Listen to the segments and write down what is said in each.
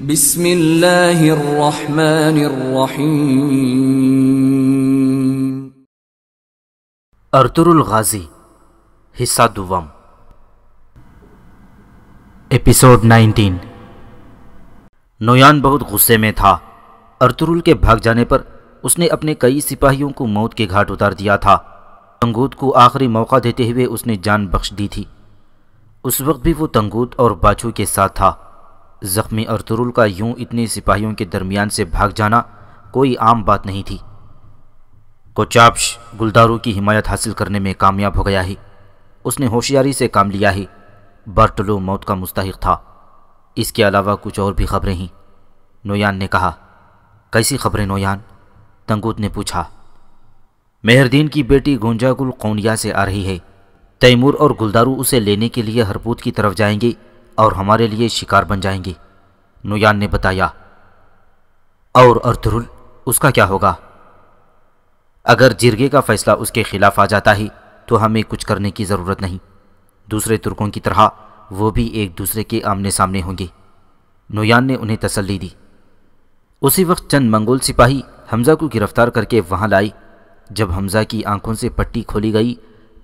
बिस्मिल्लाहिर्रहमानिर्रहीम अर्तुरुल गाजी हिस्सा दुवम एपिसोड 19 नोयान बहुत गुस्से में था अर्तुरुल के भाग जाने पर उसने अपने कई सिपाहियों को मौत के घाट उतार दिया था तंगूत को आखिरी मौका देते हुए उसने जान बख्श दी थी उस वक्त भी वो तंगूत और बाछू के साथ था ज़ख्मी तुरुल का यूं इतने सिपाहियों के दरमियान से भाग जाना कोई आम बात नहीं थी कोचाप्श गुलदारों की हिमायत हासिल करने में कामयाब हो गया ही उसने होशियारी से काम लिया ही बर्टलो मौत का मुस्तक था इसके अलावा कुछ और भी खबरें हैं नोयान ने कहा कैसी खबरें नोयान तंगूत ने पूछा मेहरदीन की बेटी गुंजागुल कौनिया से आ रही है तैमूर और गुलदारू उसे लेने के लिए हरपूत की तरफ जाएंगे और हमारे लिए शिकार बन जाएंगी नुयान ने बताया और अर्थरुल उसका क्या होगा अगर जिरगे का फैसला उसके खिलाफ आ जाता ही तो हमें कुछ करने की ज़रूरत नहीं दूसरे तुर्कों की तरह वो भी एक दूसरे के आमने सामने होंगे नोयान ने उन्हें तसल्ली दी उसी वक्त चंद मंगोल सिपाही हमजा को गिरफ्तार करके वहां लाई जब हमजा की आंखों से पट्टी खोली गई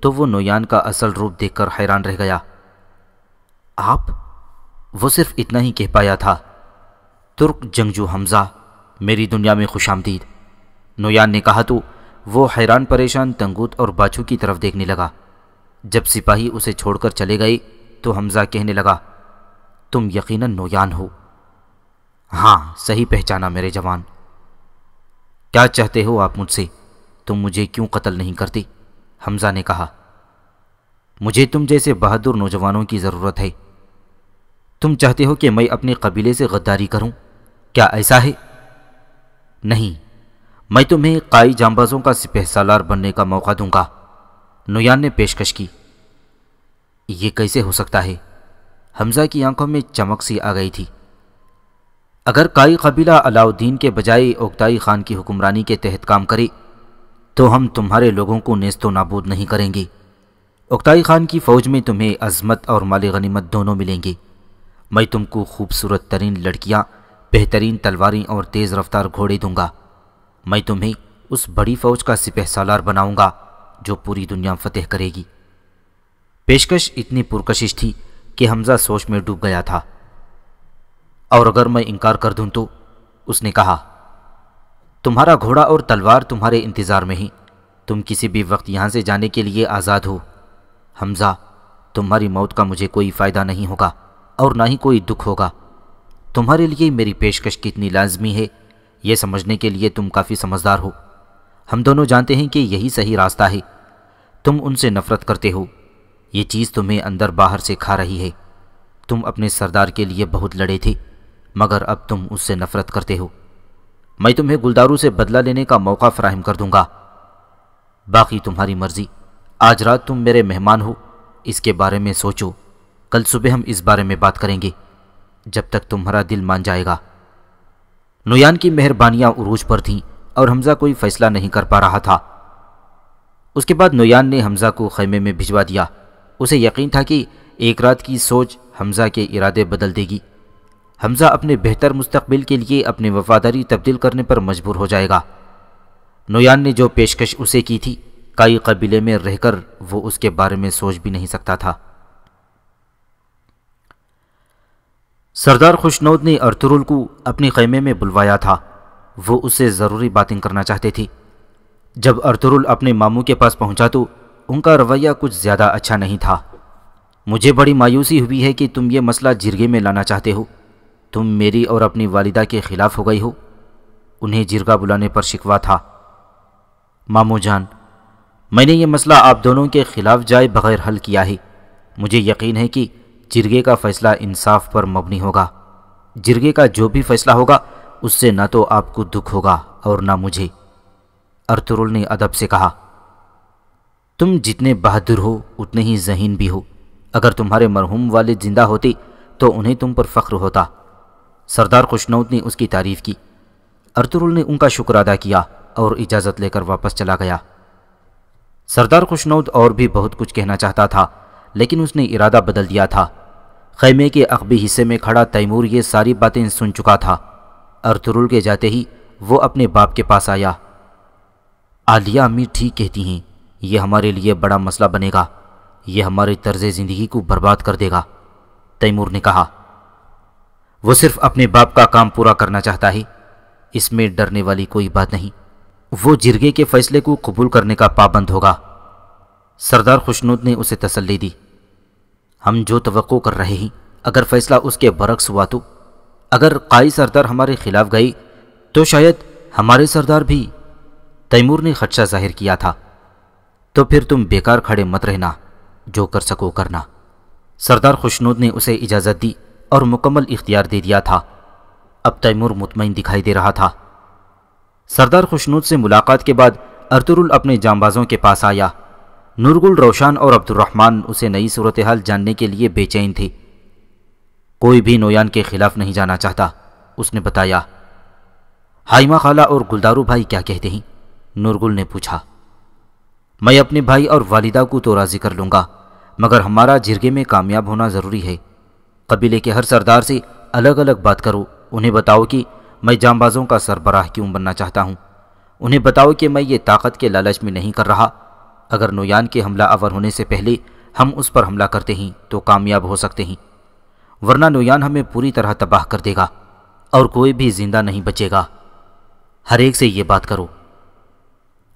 तो वो नोयान का असल रूप देखकर हैरान रह गया आप वो सिर्फ इतना ही कह पाया था तुर्क जंगजू हमज़ा मेरी दुनिया में खुश आमदीद नोयान ने कहा तो वो हैरान परेशान तंगूत और बाछू की तरफ देखने लगा जब सिपाही उसे छोड़कर चले गए तो हमज़ा कहने लगा तुम यकीनन नोयान हो हाँ सही पहचाना मेरे जवान क्या चाहते हो आप मुझसे तुम मुझे क्यों कत्ल नहीं करती हमज़ा ने कहा मुझे तुम जैसे बहादुर नौजवानों की ज़रूरत है तुम चाहते हो कि मैं अपने कबीले से गद्दारी करूं? क्या ऐसा है नहीं मैं तुम्हें काई जांबाजों का सिपह सालार बनने का मौका दूंगा नुयान ने पेशकश की यह कैसे हो सकता है हमजा की आंखों में चमक सी आ गई थी अगर काई कबीला अलाउद्दीन के बजाय ओक्ताई खान की हुक्मरानी के तहत काम करे तो हम तुम्हारे लोगों को नेस्तो नाबूद नहीं करेंगे ओक्ताई खान की फ़ौज में तुम्हें अजमत और माली गनीमत दोनों मिलेंगे मैं तुमको खूबसूरत तरीन लड़कियाँ बेहतरीन तलवारें और तेज़ रफ्तार घोड़े दूंगा मैं तुम्हें उस बड़ी फ़ौज का सिपह सालार बनाऊंगा जो पूरी दुनिया फतेह करेगी पेशकश इतनी पुरकशिश थी कि हमज़ा सोच में डूब गया था और अगर मैं इनकार कर दूं तो उसने कहा तुम्हारा घोड़ा और तलवार तुम्हारे इंतज़ार में ही तुम किसी भी वक्त यहाँ से जाने के लिए आज़ाद हो हमज़ा तुम्हारी मौत का मुझे कोई फ़ायदा नहीं होगा और ना ही कोई दुख होगा तुम्हारे लिए मेरी पेशकश कितनी लाजमी है यह समझने के लिए तुम काफ़ी समझदार हो हम दोनों जानते हैं कि यही सही रास्ता है तुम उनसे नफ़रत करते हो ये चीज़ तुम्हें अंदर बाहर से खा रही है तुम अपने सरदार के लिए बहुत लड़े थे मगर अब तुम उससे नफ़रत करते हो मैं तुम्हें गुलदारू से बदला लेने का मौका फ्राहम कर दूंगा बाकी तुम्हारी मर्ज़ी आज रात तुम मेरे मेहमान हो इसके बारे में सोचो कल सुबह हम इस बारे में बात करेंगे जब तक तुम्हारा दिल मान जाएगा नोयान की मेहरबानियाँ उरूज पर थीं और हमज़ा कोई फैसला नहीं कर पा रहा था उसके बाद नोयान ने हमज़ा को खैमे में भिजवा दिया उसे यकीन था कि एक रात की सोच हमज़ा के इरादे बदल देगी हमज़ा अपने बेहतर मुस्तकबिल के लिए अपनी वफादारी तब्दील करने पर मजबूर हो जाएगा नोयान ने जो पेशकश उसे की थी कई कबीले में रहकर वो उसके बारे में सोच भी नहीं सकता था सरदार खुशनौद ने अर्तुरुल को अपने खेमे में बुलवाया था वो उससे ज़रूरी बातें करना चाहती थी जब अर्तुरुल अपने मामू के पास पहुंचा तो उनका रवैया कुछ ज़्यादा अच्छा नहीं था मुझे बड़ी मायूसी हुई है कि तुम ये मसला जिरगे में लाना चाहते हो तुम मेरी और अपनी वालिदा के ख़िलाफ़ हो गई हो उन्हें जिरगा बुलाने पर शिकवा था मामू जान मैंने ये मसला आप दोनों के ख़िलाफ़ जाए बग़ैर हल किया है मुझे यकीन है कि जिरगे का फैसला इंसाफ पर मबनी होगा जिरगे का जो भी फैसला होगा उससे ना तो आपको दुख होगा और ना मुझे अर्तुरुल ने अदब से कहा तुम जितने बहादुर हो उतने ही जहीन भी हो अगर तुम्हारे मरहूम वाले जिंदा होते तो उन्हें तुम पर फ़ख्र होता सरदार खुशनौद ने उसकी तारीफ़ की अर्तुरुल ने उनका शुक्र अदा किया और इजाज़त लेकर वापस चला गया सरदार खुशनौद और भी बहुत कुछ कहना चाहता था लेकिन उसने इरादा बदल दिया था खैमे के अकबी हिस्से में खड़ा तैमूर ये सारी बातें सुन चुका था अर्तुरुल के जाते ही वो अपने बाप के पास आया आलिया अम्मी ठीक कहती हैं ये हमारे लिए बड़ा मसला बनेगा ये हमारे तर्ज ज़िंदगी को बर्बाद कर देगा तैमूर ने कहा वो सिर्फ अपने बाप का काम पूरा करना चाहता है इसमें डरने वाली कोई बात नहीं वो जिरगे के फैसले को कबूल करने का पाबंद होगा सरदार खुशनूद ने उसे तसल्ली दी हम जो तो कर रहे हैं अगर फैसला उसके बरक्स हुआ तो अगर काई सरदार हमारे खिलाफ गई तो शायद हमारे सरदार भी तैमूर ने खदशा जाहिर किया था तो फिर तुम बेकार खड़े मत रहना जो कर सको करना सरदार खुशनूद ने उसे इजाज़त दी और मुकम्मल इख्तियार दे दिया था अब तैमूर मुतमिन दिखाई दे रहा था सरदार खुशनूद से मुलाकात के बाद अरतुरुल अपने जांबाजों के पास आया नूरगुल रोशन और अब्दुलरहमान उसे नई सूरत हाल जानने के लिए बेचैन थी कोई भी नोयान के खिलाफ नहीं जाना चाहता उसने बताया हाइमा खाला और गुलदारू भाई क्या कहते हैं नूरगुल ने पूछा मैं अपने भाई और वालिदा को तो राज़ी कर लूँगा मगर हमारा जिरगे में कामयाब होना ज़रूरी है कबीले के हर सरदार से अलग अलग बात करो उन्हें बताओ कि मैं जामबाजों का सरबराह क्यों बनना चाहता हूँ उन्हें बताओ कि मैं ये ताकत के लालच में नहीं कर रहा अगर नोयान के हमला आवर होने से पहले हम उस पर हमला करते हैं तो कामयाब हो सकते हैं वरना नोयान हमें पूरी तरह तबाह कर देगा और कोई भी जिंदा नहीं बचेगा हर एक से ये बात करो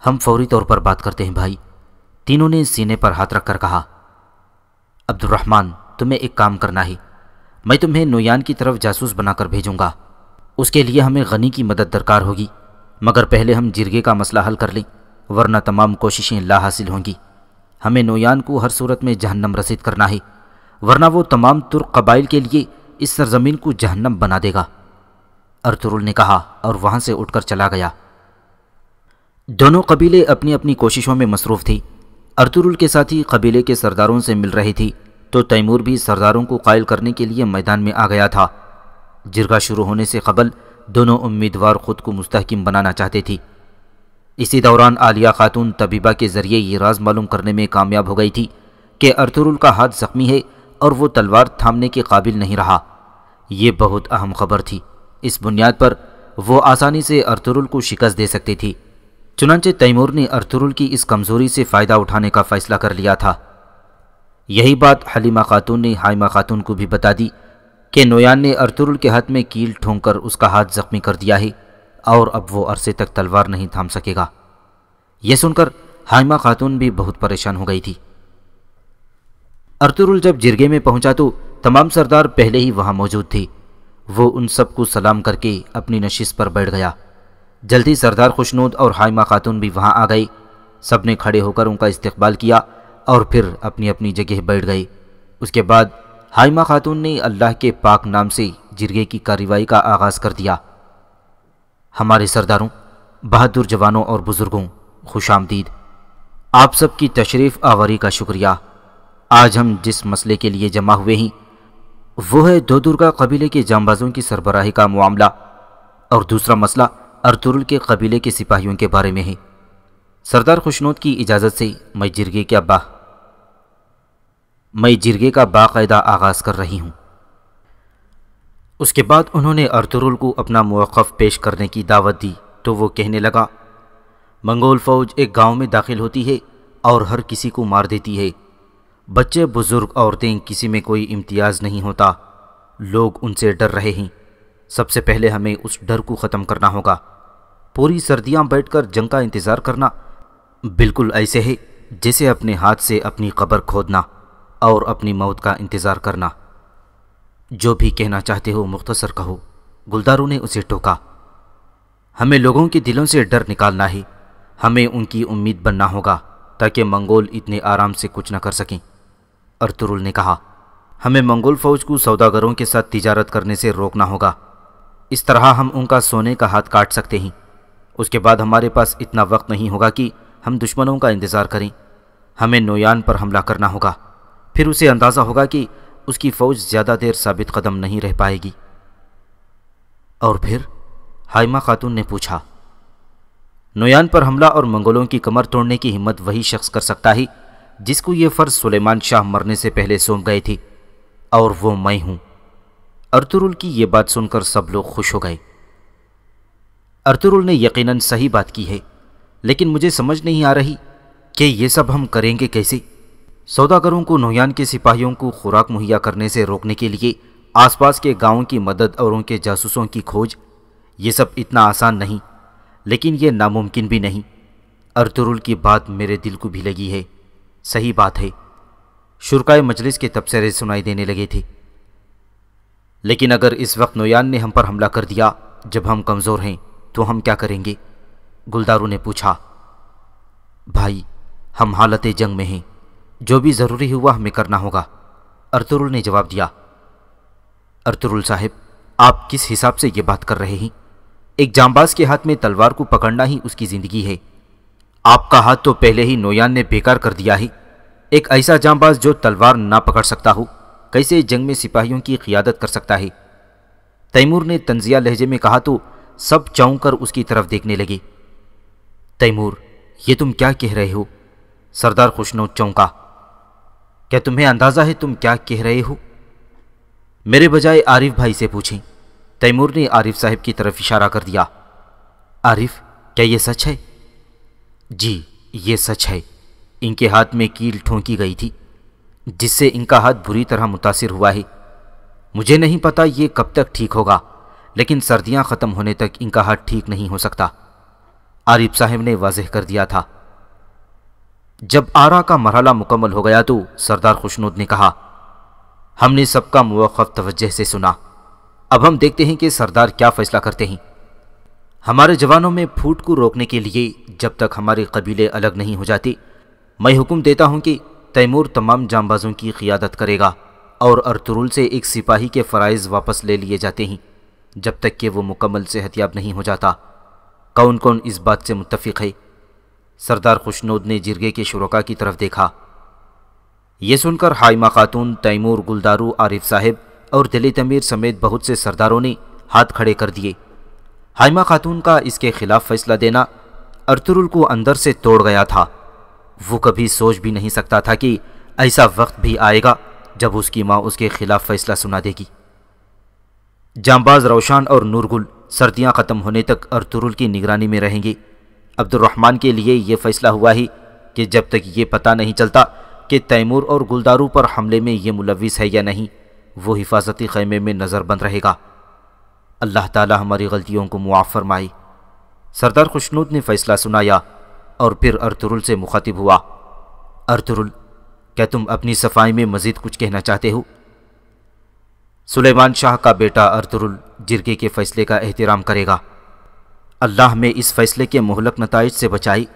हम फौरी तौर पर बात करते हैं भाई तीनों ने सीने पर हाथ रखकर कहा अब्दुलरहमान तुम्हें एक काम करना है मैं तुम्हें नोयान की तरफ जासूस बनाकर भेजूंगा उसके लिए हमें गनी की मदद दरकार होगी मगर पहले हम जिरगे का मसला हल कर लें वरना तमाम कोशिशें ला हासिल होंगी हमें नोयान को हर सूरत में जहन्नम रसीद करना है वरना वो तमाम तुर्क कबाइल के लिए इस सरजमीन को जहन्नम बना देगा अर्तुरुल ने कहा और वहाँ से उठकर चला गया दोनों कबीले अपनी अपनी कोशिशों में मसरूफ़ थी अर्तुरुल के साथ ही कबीले के सरदारों से मिल रही थी तो तैमूर भी सरदारों को कायल करने के लिए मैदान में आ गया था जिरगा शुरू होने से कबल दोनों उम्मीदवार ख़ुद को मुस्तहकम बनाना चाहते थी इसी दौरान आलिया खातून तबीबा के ज़रिए ये राज मालूम करने में कामयाब हो गई थी कि अरतुरुल का हाथ ज़ख्मी है और वो तलवार थामने के काबिल नहीं रहा ये बहुत अहम खबर थी इस बुनियाद पर वो आसानी से अरतुरुल को शिकस्त दे सकती थी चुनाचे तैमूर ने अरतुरुल की इस कमज़ोरी से फ़ायदा उठाने का फ़ैसला कर लिया था यही बात हलीमा खातून ने हाइमा खातून को भी बता दी कि नोयान ने अरतुरुल के हाथ में कील ठोंकर उसका हाथ ज़ख्मी कर दिया है और अब वो अरसे तक तलवार नहीं थाम सकेगा यह सुनकर हाइमा खातून भी बहुत परेशान हो गई थी अर्तुरुल जब जिरगे में पहुंचा तो तमाम सरदार पहले ही वहां मौजूद थी वो उन सबको सलाम करके अपनी नशीस पर बैठ गया जल्दी सरदार खुशनूद और हाइमा खातून भी वहां आ गई सब ने खड़े होकर उनका इस्तकबाल किया और फिर अपनी अपनी जगह बैठ गई उसके बाद हाइमा खातून ने अल्लाह के पाक नाम से जिरगे की कार्रवाई का आगाज़ कर दिया हमारे सरदारों बहादुर जवानों और बुज़ुर्गों खुश आमदीद आप सबकी तशरीफ़ आवारी का शुक्रिया आज हम जिस मसले के लिए जमा हुए हैं वो है दो दुर्गा कबीले के जामबाजों की सरबराही का मामला और दूसरा मसला अर्तुरुल के कबीले के सिपाहियों के बारे में है सरदार खुशनोद की इजाज़त से मैं जिरगे के अब्बा मैं जिरगे का बाकायदा आगाज़ कर रही हूँ उसके बाद उन्होंने अर्तुरुल को अपना मौक़ पेश करने की दावत दी तो वो कहने लगा मंगोल फ़ौज एक गांव में दाखिल होती है और हर किसी को मार देती है बच्चे बुज़ुर्ग औरतें किसी में कोई इम्तियाज़ नहीं होता लोग उनसे डर रहे हैं सबसे पहले हमें उस डर को ख़त्म करना होगा पूरी सर्दियां बैठकर जंग का इंतज़ार करना बिल्कुल ऐसे है जैसे अपने हाथ से अपनी कब्र खोदना और अपनी मौत का इंतज़ार करना जो भी कहना चाहते हो मुख्तसर कहो गुलदारों ने उसे टोका हमें लोगों के दिलों से डर निकालना ही हमें उनकी उम्मीद बनना होगा ताकि मंगोल इतने आराम से कुछ न कर सकें अर्तुरुल ने कहा हमें मंगोल फ़ौज को सौदागरों के साथ तिजारत करने से रोकना होगा इस तरह हम उनका सोने का हाथ काट सकते हैं उसके बाद हमारे पास इतना वक्त नहीं होगा कि हम दुश्मनों का इंतज़ार करें हमें नोयान पर हमला करना होगा फिर उसे अंदाज़ा होगा कि उसकी फ़ौज ज़्यादा देर साबित कदम नहीं रह पाएगी और फिर हाइमा खातून ने पूछा नोयान पर हमला और मंगोलों की कमर तोड़ने की हिम्मत वही शख्स कर सकता ही जिसको ये फ़र्ज सुलेमान शाह मरने से पहले सौंप गए थी और वो मैं हूँ अर्तुरुल की ये बात सुनकर सब लोग खुश हो गए अर्तुरुल ने यकीनन सही बात की है लेकिन मुझे समझ नहीं आ रही कि ये सब हम करेंगे कैसे सौदागरों को नोयान के सिपाहियों को खुराक मुहैया करने से रोकने के लिए आसपास के गांवों की मदद और उनके जासूसों की खोज ये सब इतना आसान नहीं लेकिन ये नामुमकिन भी नहीं अर्तुरुल की बात मेरे दिल को भी लगी है सही बात है शुरकाए मजलिस के तबसरे सुनाई देने लगे थे लेकिन अगर इस वक्त नोयान ने हम पर हमला कर दिया जब हम कमज़ोर हैं तो हम क्या करेंगे गुलदारू ने पूछा भाई हम हालत जंग में हैं जो भी ज़रूरी हुआ हमें करना होगा अर्तुरुल ने जवाब दिया अर्तुरुल साहब आप किस हिसाब से ये बात कर रहे हैं एक जांबाज के हाथ में तलवार को पकड़ना ही उसकी ज़िंदगी है आपका हाथ तो पहले ही नोयान ने बेकार कर दिया है एक ऐसा जांबाज जो तलवार ना पकड़ सकता हो कैसे जंग में सिपाहियों की क़ियादत कर सकता है तैमूर ने तंजिया लहजे में कहा तो सब चौंक कर उसकी तरफ देखने लगे तैमूर ये तुम क्या कह रहे हो सरदार खुशनो चौंका क्या तुम्हें अंदाज़ा है तुम क्या कह रहे हो मेरे बजाय आरिफ भाई से पूछें तैमूर ने आरिफ साहब की तरफ इशारा कर दिया आरिफ क्या यह सच है जी ये सच है इनके हाथ में कील ठोंकी गई थी जिससे इनका हाथ बुरी तरह मुतासर हुआ है मुझे नहीं पता ये कब तक ठीक होगा लेकिन सर्दियां ख़त्म होने तक इनका हाथ ठीक नहीं हो सकता आरिफ साहब ने वाजह कर दिया था जब आरा का मरहला मुकम्मल हो गया तो सरदार खुशनूद ने कहा हमने सबका मौक़ तवज्जह से सुना अब हम देखते हैं कि सरदार क्या फ़ैसला करते हैं हमारे जवानों में फूट को रोकने के लिए जब तक हमारे कबीले अलग नहीं हो जाते मैं हुक्म देता हूँ कि तैमूर तमाम जामबाजों की क़ियादत करेगा और अर्तुरुल से एक सिपाही के फ़राइज़ वापस ले लिए जाते हैं जब तक कि वो मुकम्मल सेहतियाब नहीं हो जाता कौन कौन इस बात से मुतफ़ है सरदार खुशनूद ने जिरगे के शुरुका की तरफ देखा ये सुनकर हाइमा खातून तैमूर गुलदारू आरिफ साहिब और दिली तमीर समेत बहुत से सरदारों ने हाथ खड़े कर दिए हाइमा खातून का इसके खिलाफ फैसला देना अर्तुरुल को अंदर से तोड़ गया था वो कभी सोच भी नहीं सकता था कि ऐसा वक्त भी आएगा जब उसकी माँ उसके खिलाफ फैसला सुना देगी जामबाज रोशान और नूरगुल सर्दियाँ ख़त्म होने तक अर्तुरुल की निगरानी में रहेंगी अब्दुलरहमान के लिए यह फैसला हुआ ही कि जब तक ये पता नहीं चलता कि तैमूर और गुलदारू पर हमले में ये मुलविस है या नहीं वो हिफाजती खैमे में नज़रबंद रहेगा अल्लाह ताला हमारी गलतियों को मुआफ़ फरमाए सरदार खुशनूद ने फ़ैसला सुनाया और फिर अर्तुरुल से मुखातिब हुआ अर्तुरुल क्या तुम अपनी सफाई में मज़ीद कुछ कहना चाहते हो सुलेमान शाह का बेटा अर्तुरुल जिरगे के फ़ैसले का एहतराम करेगा अल्लाह में इस फैसले के मोहलक नतज से बचाई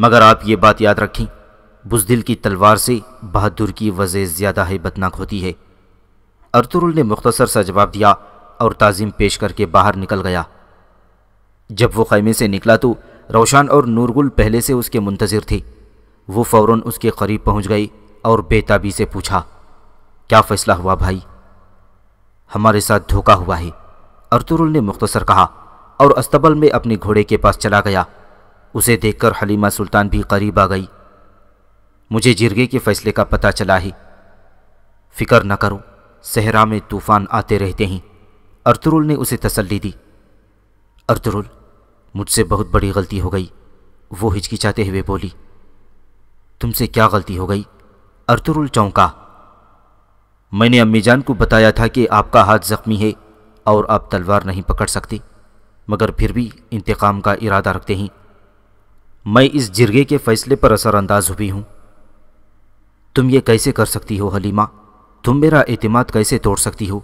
मगर आप ये बात याद रखें बुजदिल की तलवार से बहादुर की वजह ज़्यादा बदनाक होती है अरतुरुल ने मुख्तसर सा जवाब दिया और ताज़ीम पेश करके बाहर निकल गया जब वो खैमे से निकला तो रोशान और नूरगुल पहले से उसके मुंतज़र थे वो फ़ौर उसके करीब पहुँच गई और बेताबी से पूछा क्या फ़ैसला हुआ भाई हमारे साथ धोखा हुआ है अरतुल ने मुख्तसर कहा और अस्तबल में अपने घोड़े के पास चला गया उसे देखकर हलीमा सुल्तान भी करीब आ गई मुझे जिरगे के फैसले का पता चला ही फिक्र न करो सहरा में तूफान आते रहते हैं अर्तुरुल ने उसे तसल्ली दी अर्तुरुल मुझसे बहुत बड़ी गलती हो गई वो हिचकिचाते हुए बोली तुमसे क्या गलती हो गई अर्तुरुल चौंका मैंने अम्मीजान को बताया था कि आपका हाथ ज़ख्मी है और आप तलवार नहीं पकड़ सकती मगर फिर भी इंतकाम का इरादा रखते ही मैं इस जिरगे के फैसले पर असरअंदाज हुई हूँ तुम ये कैसे कर सकती हो हलीमा तुम मेरा अतमाद कैसे तोड़ सकती हो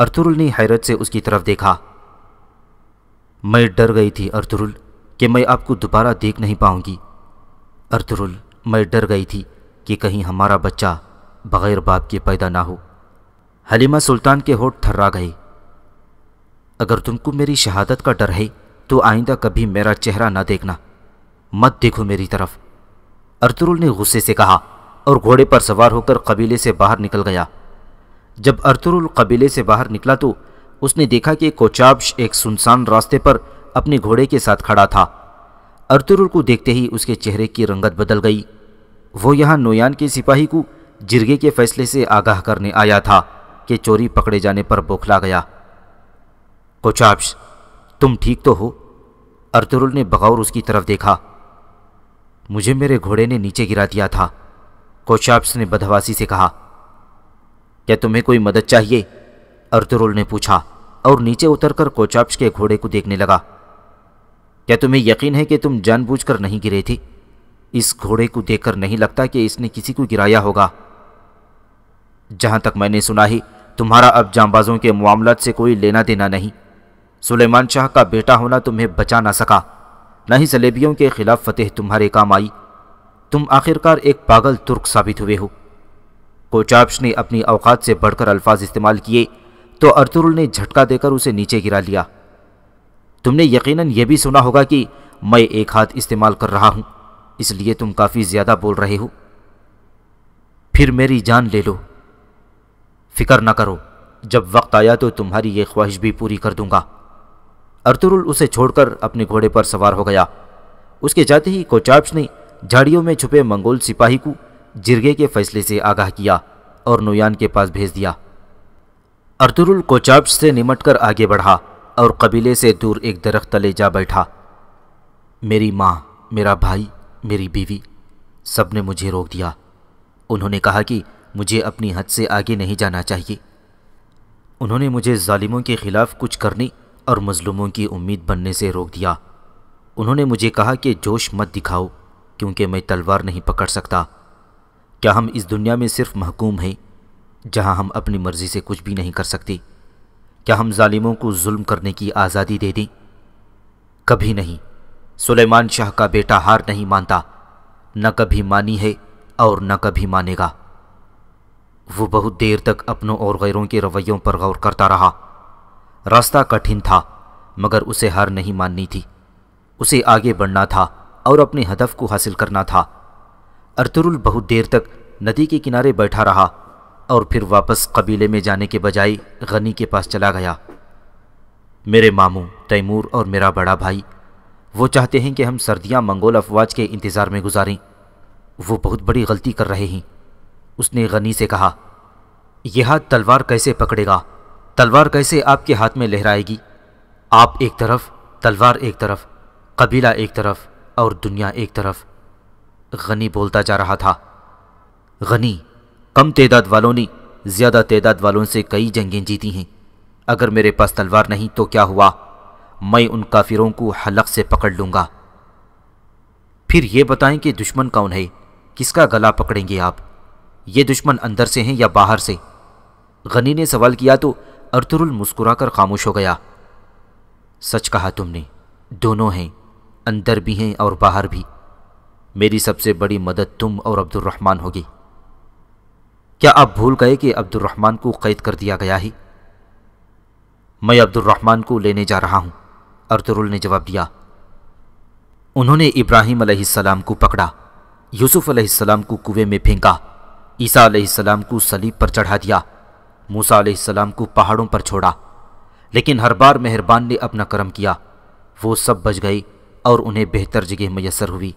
अर्तुरुल ने हैरत से उसकी तरफ देखा मैं डर गई थी अर्तुरुल कि मैं आपको दोबारा देख नहीं पाऊंगी अर्तुरुल मैं डर गई थी कि कहीं हमारा बच्चा बग़ैर बाप के पैदा ना हो हलीमा सुल्तान के होठ थर्रा गए अगर तुमको मेरी शहादत का डर है तो आइंदा कभी मेरा चेहरा ना देखना मत देखो मेरी तरफ अर्तुरुल ने गुस्से से कहा और घोड़े पर सवार होकर कबीले से बाहर निकल गया जब अर्तुरुल कबीले से बाहर निकला तो उसने देखा कि कोचाब्श एक सुनसान रास्ते पर अपने घोड़े के साथ खड़ा था अर्तुरुल को देखते ही उसके चेहरे की रंगत बदल गई वो यहाँ नोयान के सिपाही को जिरगे के फैसले से आगाह करने आया था कि चोरी पकड़े जाने पर बौखला गया कोचाप्स तुम ठीक तो हो अर्तुरुल ने बगौर उसकी तरफ देखा मुझे मेरे घोड़े ने नीचे गिरा दिया था कोचाप्स ने बदहवासी से कहा क्या तुम्हें कोई मदद चाहिए अर्तुरुल ने पूछा और नीचे उतरकर कोचाप्स के घोड़े को देखने लगा क्या तुम्हें यकीन है कि तुम जानबूझकर नहीं गिरे थे इस घोड़े को देखकर नहीं लगता कि इसने किसी को गिराया होगा जहां तक मैंने सुना ही तुम्हारा अब जांबाजों के मामला से कोई लेना देना नहीं सुलेमान शाह का बेटा होना तुम्हें बचा ना सका न ही सलेबियों के खिलाफ फतेह तुम्हारे काम आई तुम आखिरकार एक पागल तुर्क साबित हुए हो कोचाप्स ने अपनी औकात से बढ़कर अल्फाज इस्तेमाल किए तो अर्तुरुल ने झटका देकर उसे नीचे गिरा लिया तुमने यकीनन यह भी सुना होगा कि मैं एक हाथ इस्तेमाल कर रहा हूँ इसलिए तुम काफ़ी ज़्यादा बोल रहे हो फिर मेरी जान ले लो फिक्र ना करो जब वक्त आया तो तुम्हारी यह ख्वाहिश भी पूरी कर दूंगा अर्तुरुल उसे छोड़कर अपने घोड़े पर सवार हो गया उसके जाते ही कोचाप्स ने झाड़ियों में छुपे मंगोल सिपाही को जिरगे के फैसले से आगाह किया और नोयान के पास भेज दिया अर्तुरुल कोचाप्स से निमट आगे बढ़ा और कबीले से दूर एक दरख्त तले जा बैठा मेरी माँ मेरा भाई मेरी बीवी सब ने मुझे रोक दिया उन्होंने कहा कि मुझे अपनी हद से आगे नहीं जाना चाहिए उन्होंने मुझे जालिमों के ख़िलाफ़ कुछ करने और मज़लूमों की उम्मीद बनने से रोक दिया उन्होंने मुझे कहा कि जोश मत दिखाओ क्योंकि मैं तलवार नहीं पकड़ सकता क्या हम इस दुनिया में सिर्फ महकूम हैं जहां हम अपनी मर्ज़ी से कुछ भी नहीं कर सकते क्या हम ालिमों को जुल्म करने की आज़ादी दे दें कभी नहीं सुलेमान शाह का बेटा हार नहीं मानता न कभी मानी है और न कभी मानेगा वो बहुत देर तक अपनों और गैरों के रवैयों पर गौर करता रहा रास्ता कठिन था मगर उसे हार नहीं माननी थी उसे आगे बढ़ना था और अपने हदफ को हासिल करना था अर्तुरुल बहुत देर तक नदी के किनारे बैठा रहा और फिर वापस कबीले में जाने के बजाय गनी के पास चला गया मेरे मामू तैमूर और मेरा बड़ा भाई वो चाहते हैं कि हम सर्दियां मंगोल अफवाज के इंतज़ार में गुजारें वो बहुत बड़ी गलती कर रहे हैं उसने गनी से कहा यह तलवार कैसे पकड़ेगा तलवार कैसे आपके हाथ में लहराएगी आप एक तरफ तलवार एक तरफ कबीला एक तरफ और दुनिया एक तरफ गनी बोलता जा रहा था गनी कम तदाद वालों ने ज़्यादा तदाद वालों से कई जंगें जीती हैं अगर मेरे पास तलवार नहीं तो क्या हुआ मैं उन काफिरों को हलक से पकड़ लूँगा फिर ये बताएं कि दुश्मन कौन है किसका गला पकड़ेंगे आप ये दुश्मन अंदर से हैं या बाहर से गनी ने सवाल किया तो अर्तुरुल मुस्कुराकर खामोश हो गया सच कहा तुमने दोनों हैं अंदर भी हैं और बाहर भी मेरी सबसे बड़ी मदद तुम और अब्दुलरहमान होगी क्या आप भूल गए कि अब्दुलरहमान को कैद कर दिया गया है मैं अब्दुलरहमान को लेने जा रहा हूं अर्तुरुल ने जवाब दिया उन्होंने इब्राहिम अलैहिस्सलाम को पकड़ा यूसुफ अलैहिस्सलाम को कुएं में फेंका ईसा अलैहिस्सलाम को सलीब पर चढ़ा दिया मूसा अलैहिस्सलाम को पहाड़ों पर छोड़ा लेकिन हर बार मेहरबान ने अपना करम किया वो सब बच गई और उन्हें बेहतर जगह मैसर हुई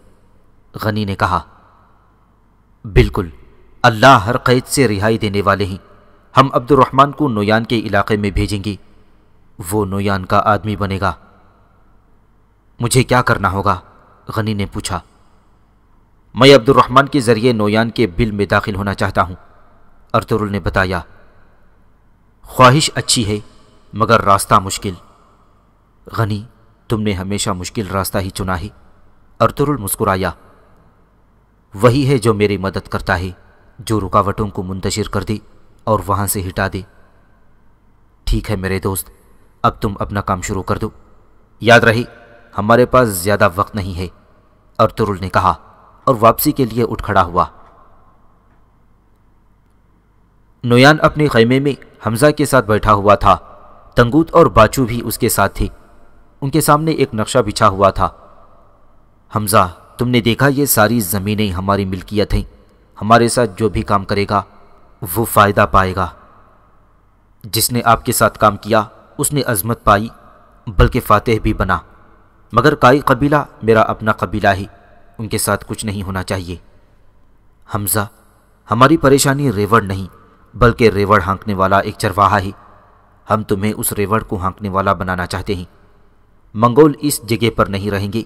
गनी ने कहा बिल्कुल अल्लाह हर कैद से रिहाई देने वाले हैं हम अब्दुलरहमान को नोयान के इलाके में भेजेंगे वो नोयान का आदमी बनेगा मुझे क्या करना होगा गनी ने पूछा मैं अब्दुलरहमान के ज़रिए नोयान के बिल में दाखिल होना चाहता हूँ अर्तुरुल ने बताया ख्वाहिश अच्छी है मगर रास्ता मुश्किल गनी तुमने हमेशा मुश्किल रास्ता ही चुना है अर्तुरुल मुस्कुराया वही है जो मेरी मदद करता है जो रुकावटों को मुंतशिर कर दे और वहां से हिटा दे ठीक है मेरे दोस्त अब तुम अपना काम शुरू कर दो याद रहे हमारे पास ज़्यादा वक्त नहीं है अर्तुरुल ने कहा और वापसी के लिए उठ खड़ा हुआ नोयान अपने खैमे में हमजा के साथ बैठा हुआ था तंगूत और बाचू भी उसके साथ थी उनके सामने एक नक्शा बिछा हुआ था हमजा तुमने देखा ये सारी ज़मीनें हमारी मिल्कियत हैं हमारे साथ जो भी काम करेगा वो फ़ायदा पाएगा जिसने आपके साथ काम किया उसने अजमत पाई बल्कि फ़ातेह भी बना मगर काई कबीला मेरा अपना कबीला ही उनके साथ कुछ नहीं होना चाहिए हमज़ा हमारी परेशानी रेवड़ नहीं बल्कि रेवड़ हाँकने वाला एक चरवाहा ही हम तुम्हें उस रेवड़ को हाँकने वाला बनाना चाहते हैं मंगोल इस जगह पर नहीं रहेंगे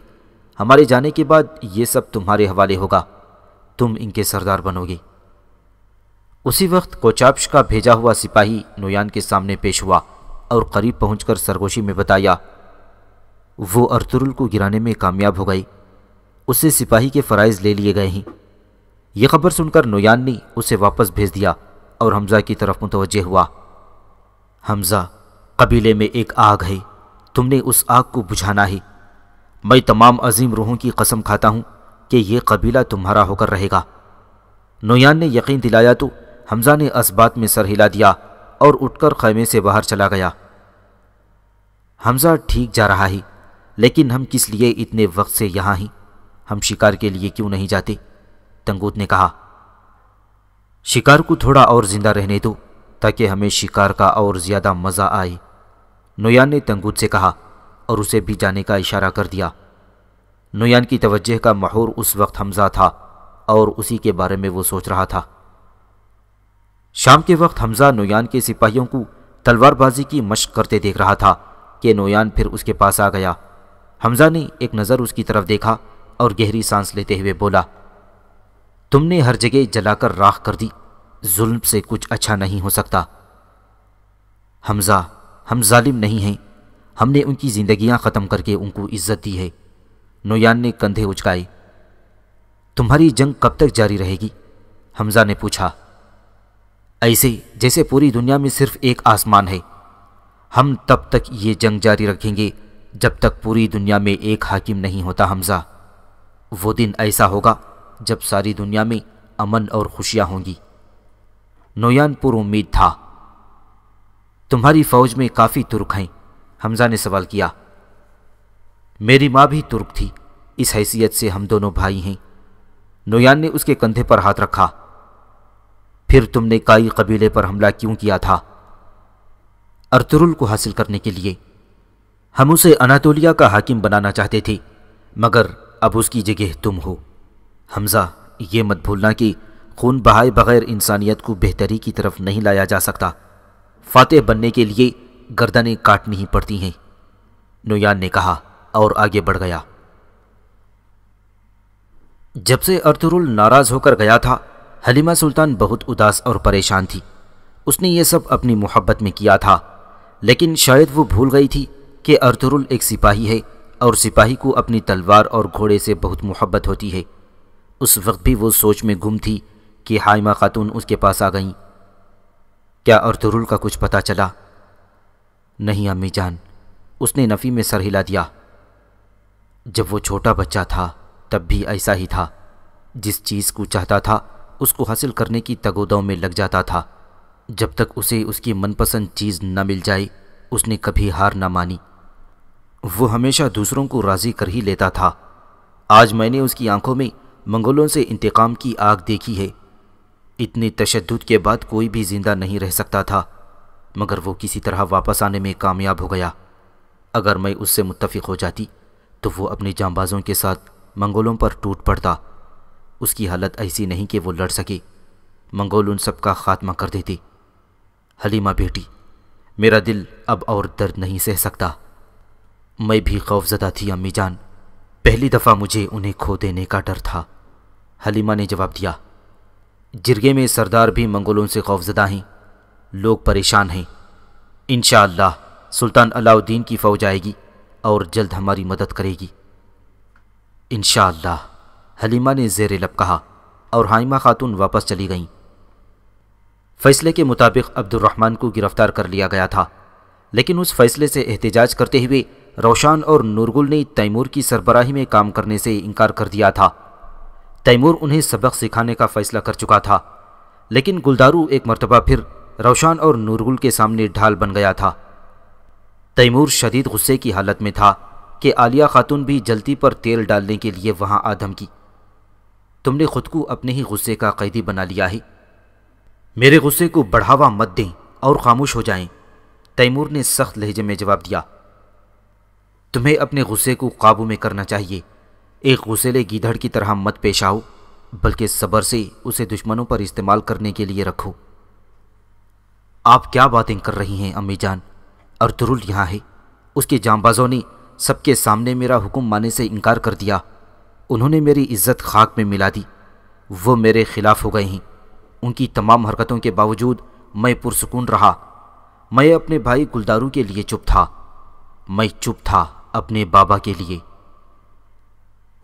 हमारे जाने के बाद ये सब तुम्हारे हवाले होगा तुम इनके सरदार बनोगे उसी वक्त कोचाप्श का भेजा हुआ सिपाही नोयान के सामने पेश हुआ और करीब पहुंचकर सरगोशी में बताया वो अर्तुरुल को गिराने में कामयाब हो गई उसे सिपाही के फ़राइज़ ले लिए गए हैं यह खबर सुनकर नोयान ने उसे वापस भेज दिया और हमज़ा की तरफ मुतवजह हुआ हमज़ा कबीले में एक आग है तुमने उस आग को बुझाना ही मैं तमाम अजीम रूहों की कसम खाता हूं कि यह कबीला तुम्हारा होकर रहेगा नोयान ने यकीन दिलाया तो हमज़ा ने असबात में सर हिला दिया और उठकर खैमे से बाहर चला गया हमज़ा ठीक जा रहा ही लेकिन हम किस लिए इतने वक्त से यहां ही हम शिकार के लिए क्यों नहीं जाते तंगूत ने कहा शिकार को थोड़ा और ज़िंदा रहने दो ताकि हमें शिकार का और ज़्यादा मज़ा आए नोयान ने तंगूद से कहा और उसे भी जाने का इशारा कर दिया नोयान की तवज्जह का महूर उस वक्त हमज़ा था और उसी के बारे में वो सोच रहा था शाम के वक्त हमज़ा नोयान के सिपाहियों को तलवारबाजी की मशक करते देख रहा था कि नोयान फिर उसके पास आ गया हमज़ा ने एक नज़र उसकी तरफ देखा और गहरी सांस लेते हुए बोला तुमने हर जगह जलाकर राख कर दी जुल्म से कुछ अच्छा नहीं हो सकता हमजा हम जालिम नहीं हैं हमने उनकी ज़िंदगियां ख़त्म करके उनको इज्जत दी है नोयान ने कंधे उचकाए तुम्हारी जंग कब तक जारी रहेगी हमजा ने पूछा ऐसे जैसे पूरी दुनिया में सिर्फ एक आसमान है हम तब तक ये जंग जारी रखेंगे जब तक पूरी दुनिया में एक हाकिम नहीं होता हमजा वो दिन ऐसा होगा जब सारी दुनिया में अमन और खुशियां होंगी पुर उम्मीद था तुम्हारी फौज में काफ़ी तुर्क हैं हमजा ने सवाल किया मेरी मां भी तुर्क थी इस हैसियत से हम दोनों भाई हैं नोयान ने उसके कंधे पर हाथ रखा फिर तुमने काई कबीले पर हमला क्यों किया था अर्तुरुल को हासिल करने के लिए हम उसे अनातोलिया का हाकिम बनाना चाहते थे मगर अब उसकी जगह तुम हो हमज़ा ये मत भूलना कि खून बहाए बगैर इंसानियत को बेहतरी की तरफ नहीं लाया जा सकता फातह बनने के लिए गर्दनें काटनी ही पड़ती हैं नोयान ने कहा और आगे बढ़ गया जब से अर्थरुल नाराज़ होकर गया था हलीमा सुल्तान बहुत उदास और परेशान थी उसने ये सब अपनी मोहब्बत में किया था लेकिन शायद वो भूल गई थी कि अर्थरुल एक सिपाही है और सिपाही को अपनी तलवार और घोड़े से बहुत मोहब्बत होती है उस वक्त भी वो सोच में गुम थी कि हाइमा खातून उसके पास आ गईं क्या अर्थरुल का कुछ पता चला नहीं अम्मी जान उसने नफ़ी में सर हिला दिया जब वो छोटा बच्चा था तब भी ऐसा ही था जिस चीज़ को चाहता था उसको हासिल करने की तगोदों में लग जाता था जब तक उसे उसकी मनपसंद चीज़ न मिल जाए उसने कभी हार ना मानी वो हमेशा दूसरों को राज़ी कर ही लेता था आज मैंने उसकी आंखों में मंगोलों से इंतकाम की आग देखी है इतने तशद के बाद कोई भी जिंदा नहीं रह सकता था मगर वो किसी तरह वापस आने में कामयाब हो गया अगर मैं उससे मुतफिक हो जाती तो वो अपने जांबाजों के साथ मंगोलों पर टूट पड़ता उसकी हालत ऐसी नहीं कि वो लड़ सके मंगोल उन सब का खात्मा कर देते हलीमा बेटी मेरा दिल अब और दर्द नहीं सह सकता मैं भी खौफजदा थी अम्मी जान पहली दफ़ा मुझे उन्हें खो देने का डर था हलीमा ने जवाब दिया जिरगे में सरदार भी मंगोलों से खौफजदा हैं लोग परेशान हैं इन सुल्तान अलाउद्दीन की फ़ौज आएगी और जल्द हमारी मदद करेगी इन हलीमा ने जेर लब कहा और हाइमा खातून वापस चली गईं फैसले के मुताबिक अब्दुलरहमान को गिरफ्तार कर लिया गया था लेकिन उस फैसले से एहतजाज करते हुए रोशान और नूरगुल ने तैमूर की सरबराही में काम करने से इनकार कर दिया था तैमूर उन्हें सबक सिखाने का फैसला कर चुका था लेकिन गुलदारू एक मरतबा फिर रौशान और नूरगुल के सामने ढाल बन गया था तैमूर शदीद गुस्से की हालत में था कि आलिया खातून भी जल्दी पर तेल डालने के लिए वहां आ की तुमने खुद को अपने ही गुस्से का कैदी बना लिया है मेरे गुस्से को बढ़ावा मत दें और खामोश हो जाएं। तैमूर ने सख्त लहजे में जवाब दिया तुम्हें अपने गुस्से को काबू में करना चाहिए एक गुसेले गीधड़ की तरह मत पेश आओ बल्कि सबर से उसे दुश्मनों पर इस्तेमाल करने के लिए रखो आप क्या बातें कर रही हैं अम्मी जान और दुरुल यहाँ है उसके जांबाजों ने सबके सामने मेरा हुक्म माने से इनकार कर दिया उन्होंने मेरी इज्जत खाक में मिला दी वो मेरे खिलाफ हो गए हैं उनकी तमाम हरकतों के बावजूद मैं पुरसकून रहा मैं अपने भाई गुलदारू के लिए चुप था मैं चुप था अपने बाबा के लिए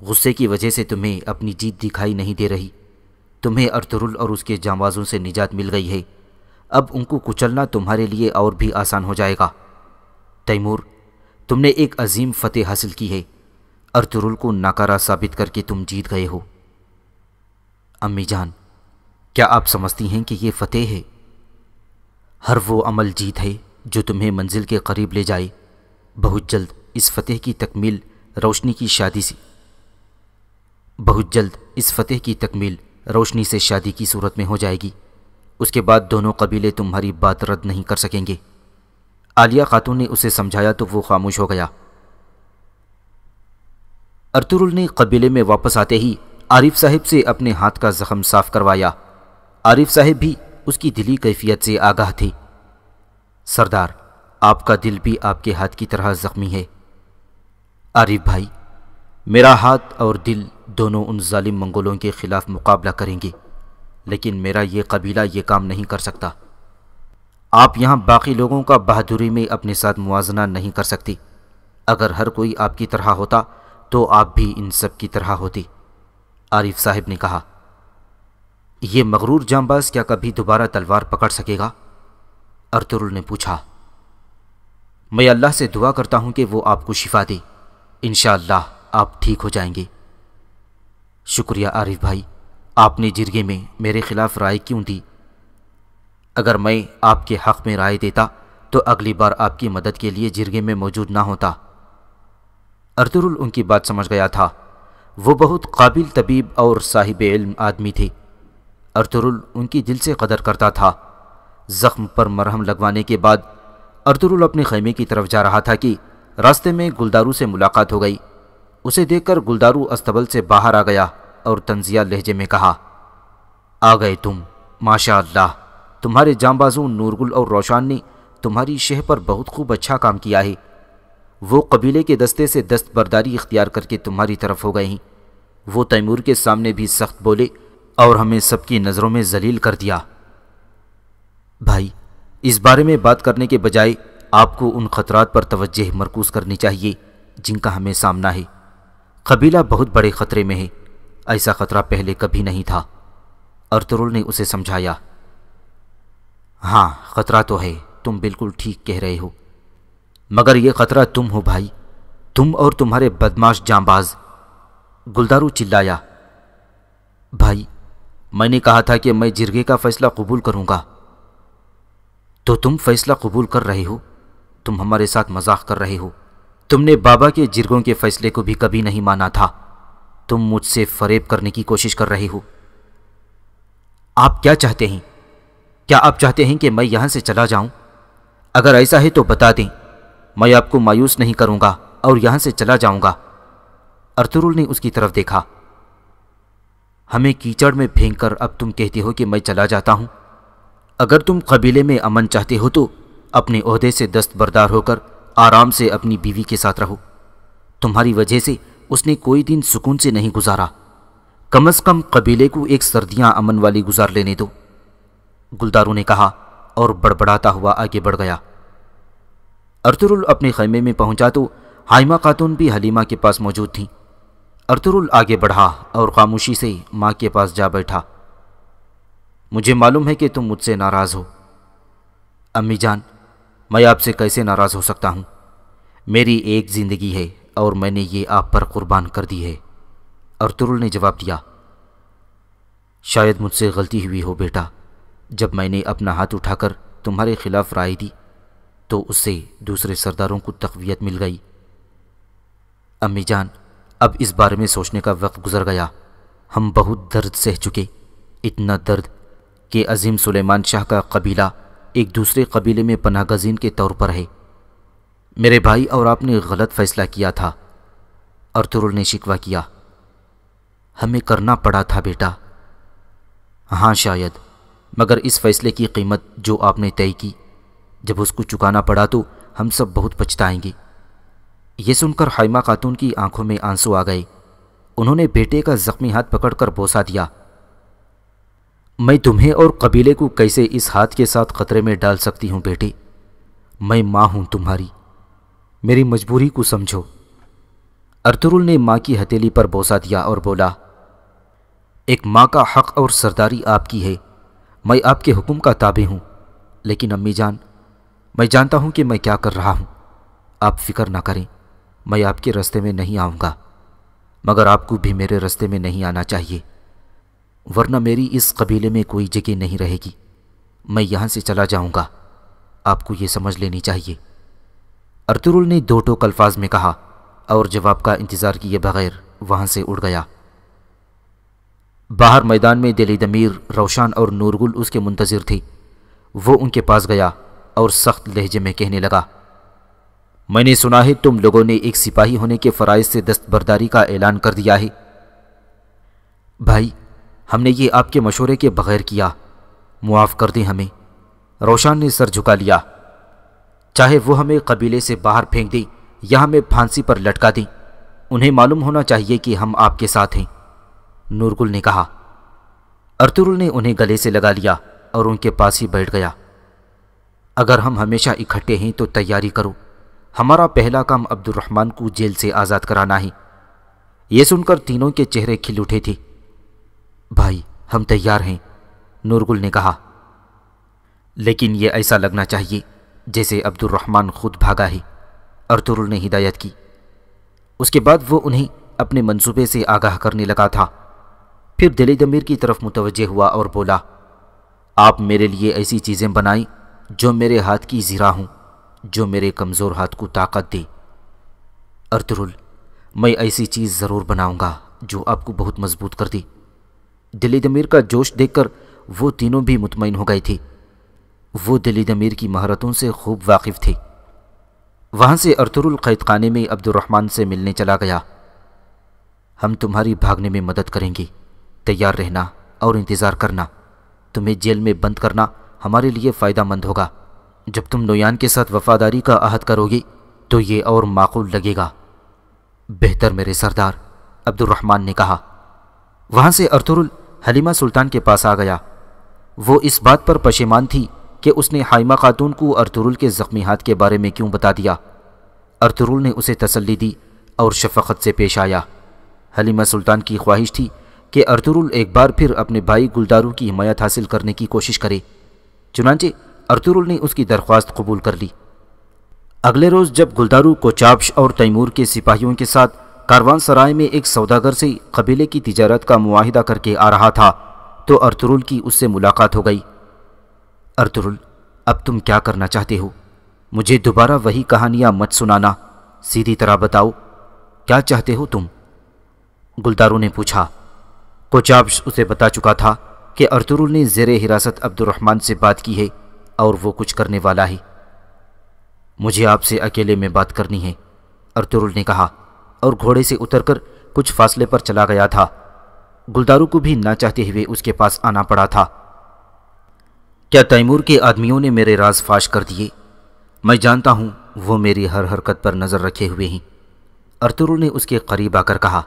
गुस्से की वजह से तुम्हें अपनी जीत दिखाई नहीं दे रही तुम्हें अर्तरुल और उसके जांबाजों से निजात मिल गई है अब उनको कुचलना तुम्हारे लिए और भी आसान हो जाएगा तैमूर तुमने एक अजीम फतेह हासिल की है अर्तुरुल को नाकारा साबित करके तुम जीत गए हो अम्मी जान क्या आप समझती हैं कि यह फतेह है हर वो अमल जीत है जो तुम्हें मंजिल के करीब ले जाए बहुत जल्द इस फतेह की तकमील रोशनी की शादी से बहुत जल्द इस फतेह की तकमील रोशनी से शादी की सूरत में हो जाएगी उसके बाद दोनों कबीले तुम्हारी बात रद्द नहीं कर सकेंगे आलिया खातून ने उसे समझाया तो वो खामोश हो गया अर्तुरुल ने कबीले में वापस आते ही आरिफ साहिब से अपने हाथ का जख्म साफ करवाया आरिफ साहिब भी उसकी दिली कैफियत से आगाह थे सरदार आपका दिल भी आपके हाथ की तरह ज़ख्मी है आरिफ भाई मेरा हाथ और दिल दोनों उन जालिम मंगोलों के ख़िलाफ़ मुकाबला करेंगे लेकिन मेरा ये कबीला ये काम नहीं कर सकता आप यहाँ बाकी लोगों का बहादुरी में अपने साथ मुआजना नहीं कर सकती अगर हर कोई आपकी तरह होता तो आप भी इन सब की तरह होती आरिफ साहब ने कहा यह मगरूर जामबाज क्या कभी दोबारा तलवार पकड़ सकेगा अर्तुरुल ने पूछा मैं अल्लाह से दुआ करता हूँ कि वो आपको शिफा दे इनशाला आप ठीक हो जाएंगी शुक्रिया आरिफ भाई आपने जिरगे में मेरे खिलाफ राय क्यों दी अगर मैं आपके हक़ में राय देता तो अगली बार आपकी मदद के लिए जिरगे में मौजूद ना होता अर्तुरुल उनकी बात समझ गया था वो बहुत काबिल तबीब और साहिब इल्म आदमी थे अर्तुरुल उनकी दिल से कदर करता था ज़ख्म पर मरहम लगवाने के बाद अर्तुरुल अपने खैमे की तरफ जा रहा था कि रास्ते में गुलदारू से मुलाकात हो गई उसे देखकर गुलदारू अस्तबल से बाहर आ गया और तंजिया लहजे में कहा आ गए तुम माशा तुम्हारे जामबाजू नूरगुल और रोशान ने तुम्हारी शह पर बहुत खूब अच्छा काम किया है वो कबीले के दस्ते से दस्तबरदारी इख्तियार करके तुम्हारी तरफ हो गए हैं वो तैमूर के सामने भी सख्त बोले और हमें सबकी नज़रों में जलील कर दिया भाई इस बारे में बात करने के बजाय आपको उन खतरात पर तवज्जह मरकूज करनी चाहिए जिनका हमें सामना है कबीला बहुत बड़े ख़तरे में है ऐसा ख़तरा पहले कभी नहीं था अर्तुरुल ने उसे समझाया हाँ ख़तरा तो है तुम बिल्कुल ठीक कह रहे हो मगर यह ख़तरा तुम हो भाई तुम और तुम्हारे बदमाश जांबाज गुलदारू चिल्लाया भाई मैंने कहा था कि मैं जिरगे का फ़ैसला कबूल करूँगा तो तुम फैसला कबूल कर रहे हो तुम हमारे साथ मजाक कर रहे हो तुमने बाबा के जिरगों के फैसले को भी कभी नहीं माना था तुम मुझसे फरेब करने की कोशिश कर रही हो आप क्या चाहते हैं क्या आप चाहते हैं कि मैं यहां से चला जाऊं अगर ऐसा है तो बता दें मैं आपको मायूस नहीं करूंगा और यहां से चला जाऊंगा अर्तुरुल ने उसकी तरफ देखा हमें कीचड़ में फेंक कर अब तुम कहते हो कि मैं चला जाता हूं अगर तुम कबीले में अमन चाहते हो तो अपने अहदे से दस्तबरदार होकर आराम से अपनी बीवी के साथ रहो तुम्हारी वजह से उसने कोई दिन सुकून से नहीं गुजारा कम अज कम कबीले को एक सर्दियां अमन वाली गुजार लेने दो गुलदारू ने कहा और बड़बड़ाता हुआ आगे बढ़ गया अर्तुरुल अपने खैमे में पहुंचा तो हाइमा खातून भी हलीमा के पास मौजूद थी अर्तुरुल आगे बढ़ा और खामोशी से माँ के पास जा बैठा मुझे मालूम है कि तुम मुझसे नाराज़ हो अम्मी जान मैं आपसे कैसे नाराज़ हो सकता हूं मेरी एक ज़िंदगी है और मैंने ये आप पर कुर्बान कर दी है और तुरुल ने जवाब दिया शायद मुझसे गलती हुई हो बेटा जब मैंने अपना हाथ उठाकर तुम्हारे खिलाफ राय दी तो उससे दूसरे सरदारों को तकवीत मिल गई अम्मी जान अब इस बारे में सोचने का वक्त गुजर गया हम बहुत दर्द सह चुके इतना दर्द कि अजीम सुलेमान शाह का कबीला एक दूसरे कबीले में पनागजीन के तौर पर है मेरे भाई और आपने गलत फैसला किया था अरतुरुल ने शिकवा किया हमें करना पड़ा था बेटा हाँ शायद मगर इस फैसले की कीमत जो आपने तय की जब उसको चुकाना पड़ा तो हम सब बहुत पछताएंगे ये सुनकर हाइमा खातून की आंखों में आंसू आ गए उन्होंने बेटे का ज़ख्मी हाथ पकड़कर बोसा दिया मैं तुम्हें और कबीले को कैसे इस हाथ के साथ खतरे में डाल सकती हूँ बेटी मैं माँ हूँ तुम्हारी मेरी मजबूरी को समझो अर्तुरुल ने माँ की हथेली पर बोसा दिया और बोला एक माँ का हक और सरदारी आपकी है मैं आपके हुक्म का ताबे हूँ लेकिन अम्मी जान मैं जानता हूँ कि मैं क्या कर रहा हूँ आप फिक्र ना करें मैं आपके रास्ते में नहीं आऊँगा मगर आपको भी मेरे रास्ते में नहीं आना चाहिए वरना मेरी इस कबीले में कोई जगह नहीं रहेगी मैं यहाँ से चला जाऊँगा आपको ये समझ लेनी चाहिए अर्तुरुल ने दो टोक अल्फाज में कहा और जवाब का इंतज़ार किए बगैर वहाँ से उड़ गया बाहर मैदान में दिली दमीर रोशान और नूरगुल उसके मुंतज़र थे वो उनके पास गया और सख्त लहजे में कहने लगा मैंने सुना है तुम लोगों ने एक सिपाही होने के फ़राइज से दस्तबरदारी का ऐलान कर दिया है भाई हमने ये आपके मशोरे के बगैर किया मुआफ़ कर दें हमें रोशन ने सर झुका लिया चाहे वो हमें कबीले से बाहर फेंक दें या हमें फांसी पर लटका दें उन्हें मालूम होना चाहिए कि हम आपके साथ हैं नूरगुल ने कहा अर्तुरुल ने उन्हें गले से लगा लिया और उनके पास ही बैठ गया अगर हम हमेशा इकट्ठे हैं तो तैयारी करो हमारा पहला काम अब्दुलरहमान को जेल से आज़ाद कराना है ये सुनकर तीनों के चेहरे खिल उठे थे भाई हम तैयार हैं नूरगुल ने कहा लेकिन ये ऐसा लगना चाहिए जैसे अब्दुलरहमान खुद भागा है अर्तुरुल ने हिदायत की उसके बाद वो उन्हें अपने मंसूबे से आगाह करने लगा था फिर दिली दमीर की तरफ मुतवजह हुआ और बोला आप मेरे लिए ऐसी चीज़ें बनाएं जो मेरे हाथ की जीरा हूं जो मेरे कमज़ोर हाथ को ताकत दे अर्तुरुल मैं ऐसी चीज़ ज़रूर बनाऊंगा जो आपको बहुत मजबूत कर दे दिली दमीर का जोश देखकर वो तीनों भी मुतमिन हो गई थी वो दिली दमीर की महारतों से खूब वाकिफ़ थी वहां से अर्तुरुल कैद खाने में अब्दुलरहमान से मिलने चला गया हम तुम्हारी भागने में मदद करेंगी तैयार रहना और इंतज़ार करना तुम्हें जेल में बंद करना हमारे लिए फ़ायदा मंद होगा जब तुम नोयान के साथ वफादारी का अहद करोगी तो ये और माकूल लगेगा बेहतर मेरे सरदार अब्दुलरहमान ने कहा वहां से अर्तुरुल हलीमा सुल्तान के पास आ गया वो इस बात पर पशेमान थी कि उसने हाइमा खातून को अर्तुरुल के ज़ख्मी हाथ के बारे में क्यों बता दिया अर्तुरुल ने उसे तसल्ली दी और शफकत से पेश आया हलीमा सुल्तान की ख्वाहिश थी कि अर्तुरुल एक बार फिर अपने भाई गुलदारू की हिमायत हासिल करने की कोशिश करे चुनाचे अर्तुरुल ने उसकी दरख्वास्त कबूल कर ली अगले रोज़ जब गुलदारू कोचाप्श और तैमूर के सिपाहियों के साथ कारवान सराय में एक सौदागर से कबीले की तिजारत का मुआहिदा करके आ रहा था तो अर्तुरुल की उससे मुलाकात हो गई अर्तुरुल अब तुम क्या करना चाहते हो मुझे दोबारा वही कहानियां मत सुनाना सीधी तरह बताओ क्या चाहते हो तुम गुलदारों ने पूछा कोचाब्श उसे बता चुका था कि अर्तुरुल ने जेर हिरासत अब्दुलरहमान से बात की है और वो कुछ करने वाला है मुझे आपसे अकेले में बात करनी है अर्तुरुल ने कहा और घोड़े से उतरकर कुछ फासले पर चला गया था गुलदारू को भी ना चाहते हुए उसके पास आना पड़ा था क्या तैमूर के आदमियों ने मेरे राज फाश कर दिए मैं जानता हूं वो मेरी हर हरकत पर नज़र रखे हुए हैं अर्तुरु ने उसके करीब आकर कहा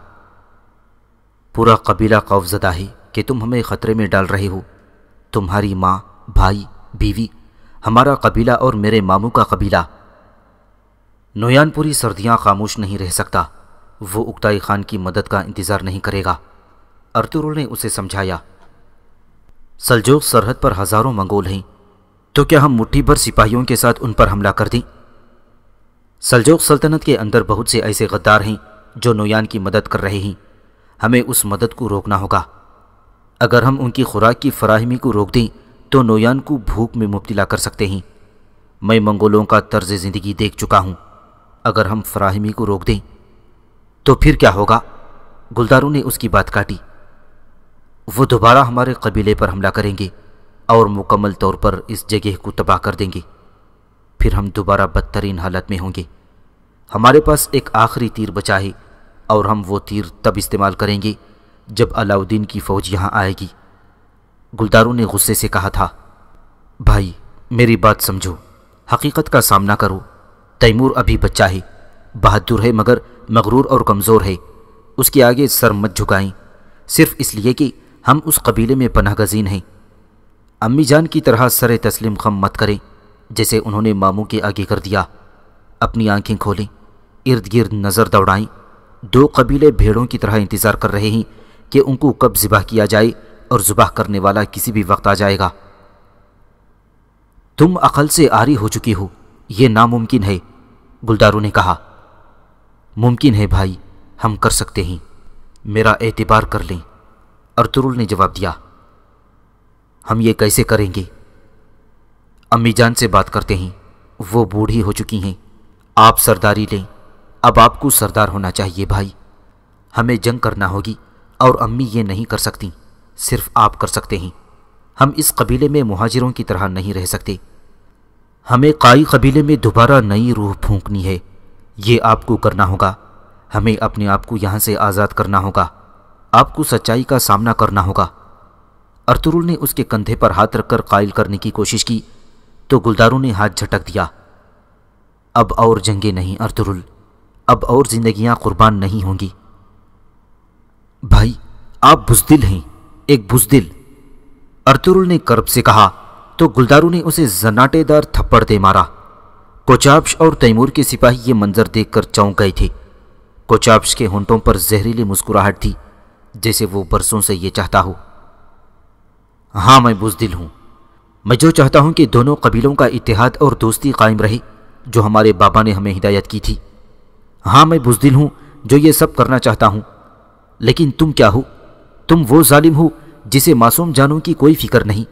पूरा कबीला खौफजदा है कि तुम हमें ख़तरे में डाल रहे हो तुम्हारी माँ भाई बीवी हमारा कबीला और मेरे मामू का कबीला नोयानपुरी सर्दियां खामोश नहीं रह सकता वो उक्ताई खान की मदद का इंतज़ार नहीं करेगा अर्तुरुल ने उसे समझाया सलजोग सरहद पर हज़ारों मंगोल हैं तो क्या हम मुट्ठी भर सिपाहियों के साथ उन पर हमला कर दें सलजोग सल्तनत के अंदर बहुत से ऐसे गद्दार हैं जो नोयान की मदद कर रहे हैं हमें उस मदद को रोकना होगा अगर हम उनकी खुराक की फराहमी को रोक दें तो नोयान को भूख में मुबतला कर सकते हैं मैं मंगोलों का तर्ज ज़िंदगी देख चुका हूँ अगर हम फराहमी को रोक दें तो फिर क्या होगा गुलदारों ने उसकी बात काटी वो दोबारा हमारे कबीले पर हमला करेंगे और मुकम्मल तौर पर इस जगह को तबाह कर देंगे फिर हम दोबारा बदतरीन हालत में होंगे हमारे पास एक आखिरी तीर बचा है और हम वो तीर तब इस्तेमाल करेंगे जब अलाउद्दीन की फ़ौज यहाँ आएगी गुलदारों ने गुस्से से कहा था भाई मेरी बात समझो हकीकत का सामना करो तैमूर अभी बच्चा है बहादुर है मगर मगरूर और कमज़ोर है उसके आगे सर मत झुकाएं सिर्फ इसलिए कि हम उस कबीले में पनाह गजीन हैं अम्मी जान की तरह सर तस्लिम खम मत करें जैसे उन्होंने मामू के आगे कर दिया अपनी आंखें खोलें इर्द गिर्द नज़र दौड़ाएं दो कबीले भेड़ों की तरह इंतज़ार कर रहे हैं कि उनको कब ज़िबा किया जाए और ज़ुबाह करने वाला किसी भी वक्त आ जाएगा तुम अकल से आरी हो चुकी हो यह नामुमकिन है गुलदारू ने कहा मुमकिन है भाई हम कर सकते हैं मेरा एतबार कर लें अर्तुरुल ने जवाब दिया हम ये कैसे करेंगे अम्मी जान से बात करते हैं वो बूढ़ी हो चुकी हैं आप सरदारी लें अब आपको सरदार होना चाहिए भाई हमें जंग करना होगी और अम्मी ये नहीं कर सकती सिर्फ आप कर सकते हैं हम इस कबीले में मुहाजिरों की तरह नहीं रह सकते हमें काई कबीले में दोबारा नई रूह फूंकनी है ये आपको करना होगा हमें अपने आप को यहाँ से आज़ाद करना होगा आपको सच्चाई का सामना करना होगा अर्तुरुल ने उसके कंधे पर हाथ रखकर कायल करने की कोशिश की तो गुलदारों ने हाथ झटक दिया अब और जंगे नहीं अर्तुरुल अब और जिंदगियां कुर्बान नहीं होंगी भाई आप बुजदिल हैं एक बुजदिल अर्तुरुल ने कर्ब से कहा तो गुलदारू ने उसे जनाटेदार थप्पड़ दे मारा कोचाप्स और तैमूर के सिपाही ये मंजर देखकर चौंक गए थे कोचाप्स के होंटों पर जहरीली मुस्कुराहट थी जैसे वो बरसों से ये चाहता हो हाँ मैं बुजदिल हूँ मैं जो चाहता हूँ कि दोनों कबीलों का इतिहाद और दोस्ती कायम रहे जो हमारे बाबा ने हमें हिदायत की थी हाँ मैं बुजदिल हूँ जो ये सब करना चाहता हूँ लेकिन तुम क्या हो तुम वो जालिम हो जिसे मासूम जानों की कोई फिक्र नहीं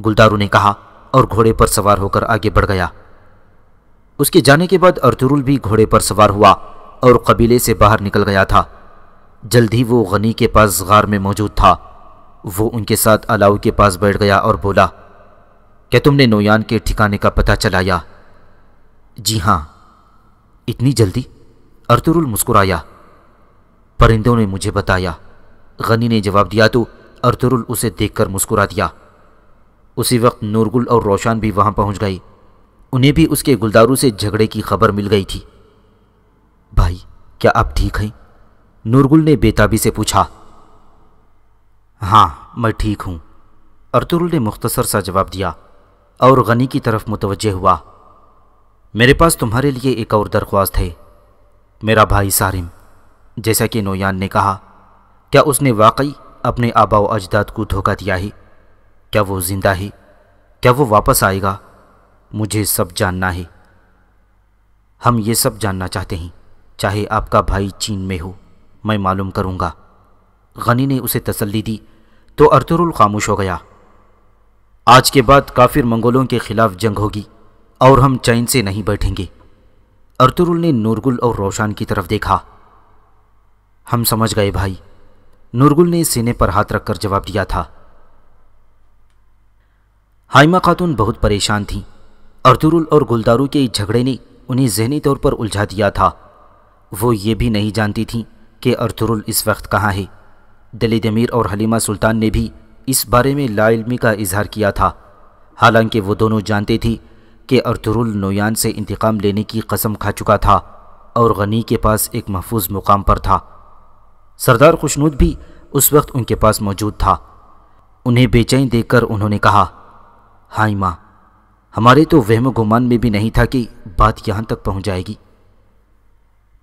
गुलदारू ने कहा और घोड़े पर सवार होकर आगे बढ़ गया उसके जाने के बाद अर्तुरुल भी घोड़े पर सवार हुआ और कबीले से बाहर निकल गया था जल्द ही वो गनी के पास गार में मौजूद था वो उनके साथ अलाउ के पास बैठ गया और बोला क्या तुमने नोयान के ठिकाने का पता चलाया जी हाँ इतनी जल्दी अर्तुरुल मुस्कुराया परिंदों ने मुझे बताया गनी ने जवाब दिया तो अर्तुरुल उसे देखकर मुस्कुरा दिया उसी वक्त नूरगुल और रोशन भी वहां पहुंच गई उन्हें भी उसके गुलदारू से झगड़े की खबर मिल गई थी भाई क्या आप ठीक हैं नूरगुल ने बेताबी से पूछा हाँ मैं ठीक हूं अर्तुरुल ने मुख्तसर सा जवाब दिया और गनी की तरफ मुतवजह हुआ मेरे पास तुम्हारे लिए एक और दरख्वास्त है मेरा भाई सारिम जैसा कि नोयान ने कहा क्या उसने वाकई अपने आबाओ अजदाद को धोखा दिया है क्या वो ज़िंदा है क्या वो वापस आएगा मुझे सब जानना है हम ये सब जानना चाहते हैं चाहे आपका भाई चीन में हो मैं मालूम करूंगा गनी ने उसे तसल्ली दी तो अर्तुरुल खामोश हो गया आज के बाद काफिर मंगोलों के ख़िलाफ़ जंग होगी और हम चैन से नहीं बैठेंगे अर्तुरुल ने नूरगुल और रोशन की तरफ देखा हम समझ गए भाई नूरगुल ने सीने पर हाथ रखकर जवाब दिया था हाइमा खातून बहुत परेशान थीं अर्दुरुल और गुलदारू के इस झगड़े ने उन्हें जहनी तौर पर उलझा दिया था वो ये भी नहीं जानती थीं कि अर्दुरुल इस वक्त कहाँ है दलित अमीर और हलीमा सुल्तान ने भी इस बारे में लाइलमी का इजहार किया था हालांकि वो दोनों जानते थे कि अर्दुरुल नोयान से इंतकाम लेने की कसम खा चुका था और गनी के पास एक महफूज मुकाम पर था सरदार खुशनूद भी उस वक्त उनके पास मौजूद था उन्हें बेचैन देखकर उन्होंने कहा हाई माँ हमारे तो वहम गुमान में भी नहीं था कि बात यहां तक पहुंच जाएगी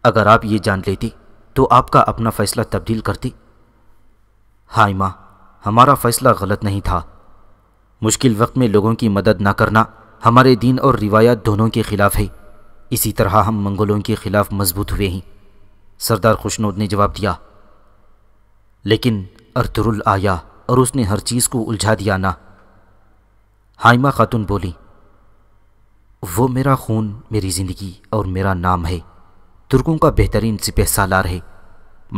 अगर आप ये जान लेती तो आपका अपना फ़ैसला तब्दील करती हाय माँ हमारा फ़ैसला गलत नहीं था मुश्किल वक्त में लोगों की मदद ना करना हमारे दीन और रिवायत दोनों के ख़िलाफ़ है इसी तरह हम मंगोलों के ख़िलाफ़ मजबूत हुए हैं सरदार खुशनोद ने जवाब दिया लेकिन अर्तुरुल आया और उसने हर चीज़ को उलझा दिया ना हाइमा खातून बोली वो मेरा खून मेरी ज़िंदगी और मेरा नाम है तुर्कों का बेहतरीन सिपह सालार है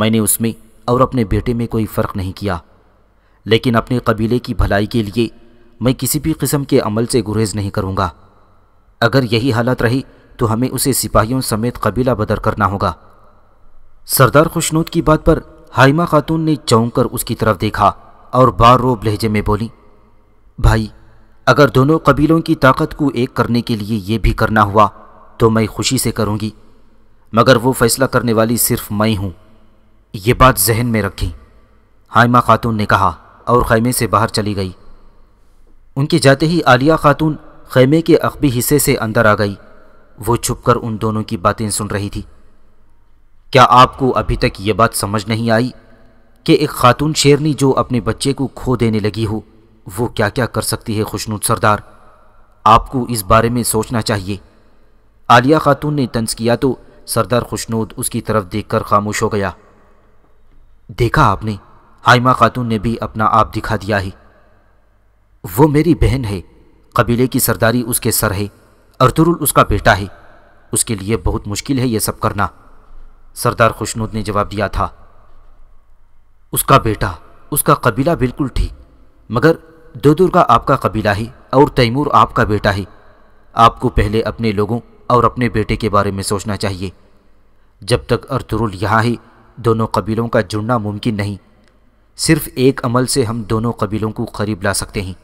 मैंने उसमें और अपने बेटे में कोई फ़र्क नहीं किया लेकिन अपने कबीले की भलाई के लिए मैं किसी भी किस्म के अमल से गुरेज नहीं करूँगा अगर यही हालत रही तो हमें उसे सिपाहियों समेत कबीला बदर करना होगा सरदार खुशनूद की बात पर हाइमा खातून ने चौंक कर उसकी तरफ देखा और बार रोब लहजे में बोली भाई अगर दोनों कबीलों की ताकत को एक करने के लिए यह भी करना हुआ तो मैं खुशी से करूँगी मगर वो फैसला करने वाली सिर्फ मैं हूँ ये बात जहन में रखी हाइमा खातून ने कहा और खैमे से बाहर चली गई उनके जाते ही आलिया खातून खैमे के अकबी हिस्से से अंदर आ गई वो छुपकर उन दोनों की बातें सुन रही थी क्या आपको अभी तक ये बात समझ नहीं आई कि एक खातून शेरनी जो अपने बच्चे को खो देने लगी हो वो क्या क्या कर सकती है खुशनूद सरदार आपको इस बारे में सोचना चाहिए आलिया खातून ने तंज किया तो सरदार खुशनूद उसकी तरफ देखकर खामोश हो गया देखा आपने हाइमा खातून ने भी अपना आप दिखा दिया है वो मेरी बहन है कबीले की सरदारी उसके सर है अर्तुरुल उसका बेटा है उसके लिए बहुत मुश्किल है यह सब करना सरदार खुशनूद ने जवाब दिया था उसका बेटा उसका कबीला बिल्कुल ठीक मगर दो दुर्गा आपका कबीला ही और तैमूर आपका बेटा ही आपको पहले अपने लोगों और अपने बेटे के बारे में सोचना चाहिए जब तक अर्तुरुल यहाँ ही दोनों कबीलों का जुड़ना मुमकिन नहीं सिर्फ एक अमल से हम दोनों कबीलों को करीब ला सकते हैं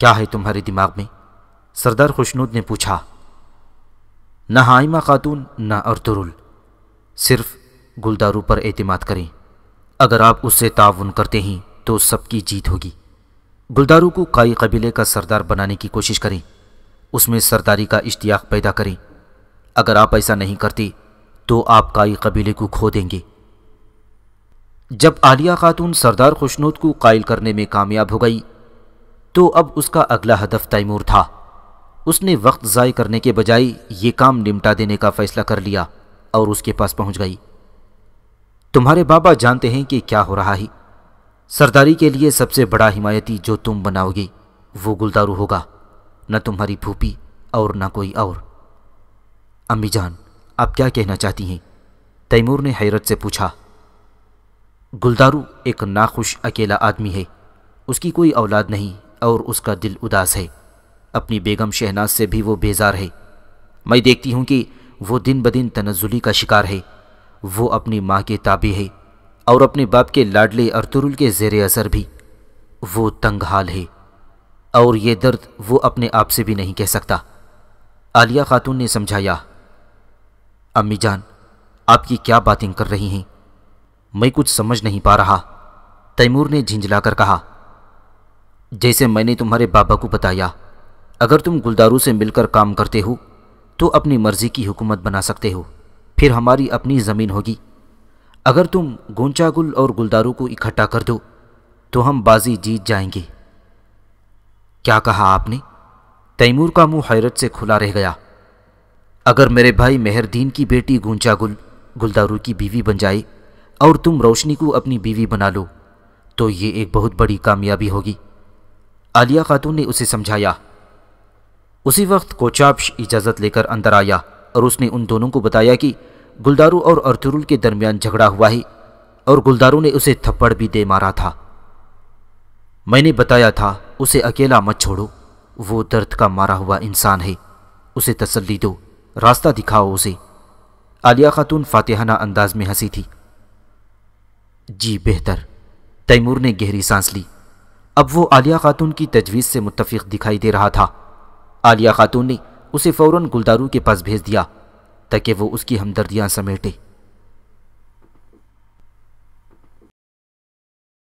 क्या है तुम्हारे दिमाग में सरदार खुशनूद ने पूछा न हाइमा खातून न अर्तुरुल सिर्फ गुलदारू पर एतमाद करें अगर आप उससे ताउन करते हैं तो सबकी जीत होगी गुलदारू को काई कबीले का सरदार बनाने की कोशिश करें उसमें सरदारी का इश्तियाक पैदा करें अगर आप ऐसा नहीं करते तो आप काई कबीले को खो देंगे जब आलिया खातून सरदार खुशनूद को कायल करने में कामयाब हो गई तो अब उसका अगला हदफ तैमूर था उसने वक्त ज़ाय करने के बजाय ये काम निमटा देने का फ़ैसला कर लिया और उसके पास पहुंच गई तुम्हारे बाबा जानते हैं कि क्या हो रहा है सरदारी के लिए सबसे बड़ा हिमायती जो तुम बनाओगी वो गुलदारू होगा न तुम्हारी भूपी और न कोई और अम्मी जान आप क्या कहना चाहती हैं तैमूर ने हैरत से पूछा गुलदारू एक नाखुश अकेला आदमी है उसकी कोई औलाद नहीं और उसका दिल उदास है अपनी बेगम शहनाज से भी वो बेजार है मैं देखती हूँ कि वो दिन ब दिन तनजुली का शिकार है वो अपनी माँ के ताबे है और अपने बाप के लाडले अरतुरुल के जेर असर भी वो तंग हाल है और ये दर्द वो अपने आप से भी नहीं कह सकता आलिया खातून ने समझाया अम्मी जान आपकी क्या बातें कर रही हैं मैं कुछ समझ नहीं पा रहा तैमूर ने झिंझलाकर कहा जैसे मैंने तुम्हारे बाबा को बताया अगर तुम गुलदारू से मिलकर काम करते हो तो अपनी मर्ज़ी की हुकूमत बना सकते हो फिर हमारी अपनी ज़मीन होगी अगर तुम गोंचा और गुलदारों को इकट्ठा कर दो तो हम बाजी जीत जाएंगे क्या कहा आपने तैमूर का मुंह हैरत से खुला रह गया अगर मेरे भाई मेहरदीन की बेटी गुंचागुल गुलदारू की बीवी बन जाए और तुम रोशनी को अपनी बीवी बना लो तो ये एक बहुत बड़ी कामयाबी होगी आलिया खातून ने उसे समझाया उसी वक्त कोचाप्श इजाज़त लेकर अंदर आया और उसने उन दोनों को बताया कि गुलदारू और अर्तुरुल के दरमियान झगड़ा हुआ ही और गुलदारू ने उसे थप्पड़ भी दे मारा था मैंने बताया था उसे अकेला मत छोड़ो वो दर्द का मारा हुआ इंसान है उसे तसल्ली दो रास्ता दिखाओ उसे आलिया खातून फातिहाना अंदाज में हंसी थी जी बेहतर तैमूर ने गहरी सांस ली अब वो आलिया खातून की तजवीज़ से मुतफिक दिखाई दे रहा था आलिया खातून ने उसे फौरन गुलदारू के पास भेज दिया ताकि वो उसकी हमदर्दियाँ समेटे